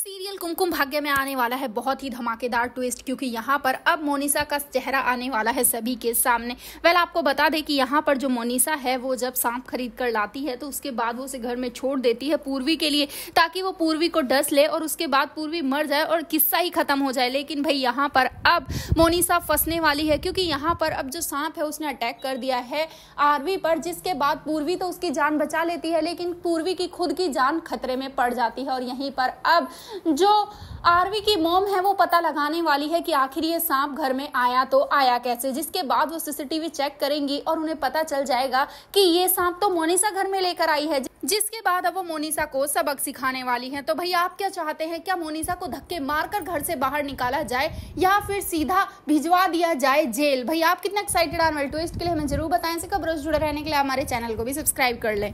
serial कुमकुम भाग्य में आने वाला है बहुत ही धमाकेदार ट्विस्ट क्योंकि यहाँ पर अब मोनिसा का चेहरा आने वाला है सभी के सामने वेल आपको बता दें कि यहाँ पर जो मोनिसा है वो जब सांप खरीद कर लाती है तो उसके बाद वो उसे घर में छोड़ देती है पूर्वी के लिए ताकि वो पूर्वी को डस ले और उसके बाद पूर्वी मर जाए और किस्सा ही खत्म हो जाए लेकिन भाई यहाँ पर अब मोनिसा फंसने वाली है क्योंकि यहाँ पर अब जो सांप है उसने अटैक कर दिया है आरवी पर जिसके बाद पूर्वी तो उसकी जान बचा लेती है लेकिन पूर्वी की खुद की जान खतरे में पड़ जाती है और यहीं पर अब जो आरवी की मोम है वो पता लगाने वाली है कि आखिर ये सांप घर में आया तो आया कैसे जिसके बाद वो सीसीटीवी चेक करेंगी और उन्हें पता चल जाएगा कि ये सांप तो मोनिसा घर में लेकर आई है जिसके बाद अब वो मोनिसा को सबक सिखाने वाली है तो भाई आप क्या चाहते हैं क्या मोनिसा को धक्के मारकर घर से बाहर निकाला जाए या फिर सीधा भिजवा दिया जाए जेल भाई आप कितना एक्साइटेड आने वाले ट्विस्ट के लिए हमें जरूर बताएं से कब रोज जुड़े रहने के लिए हमारे चैनल को भी सब्सक्राइब कर लें